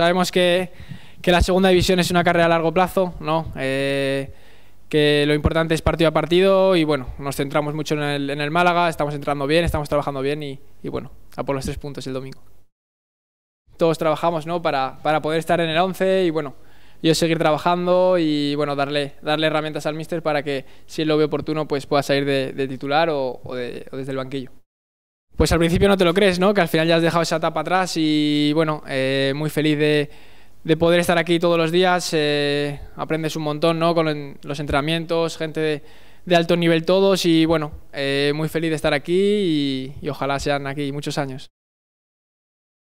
sabemos que, la segunda división es una carrera a largo plazo, ¿no? Eh, que lo importante es partido a partido y bueno, nos centramos mucho en el, en el Málaga, estamos entrando bien, estamos trabajando bien y, bueno, a por los tres puntos el domingo. Todos trabajamos para, poder estar en el 11 y bueno, yo seguir trabajando y bueno, darle, darle herramientas al míster para que si él lo ve oportuno pues pueda salir de, titular o, o desde el banquillo. Pues al principio no te lo crees, ¿no? Que al final ya has dejado esa etapa atrás y bueno, eh, muy feliz de, poder estar aquí todos los días. Eh, aprendes un montón, ¿no? Con los entrenamientos, gente de, alto nivel todos y bueno, eh, muy feliz de estar aquí y ojalá sean aquí muchos años.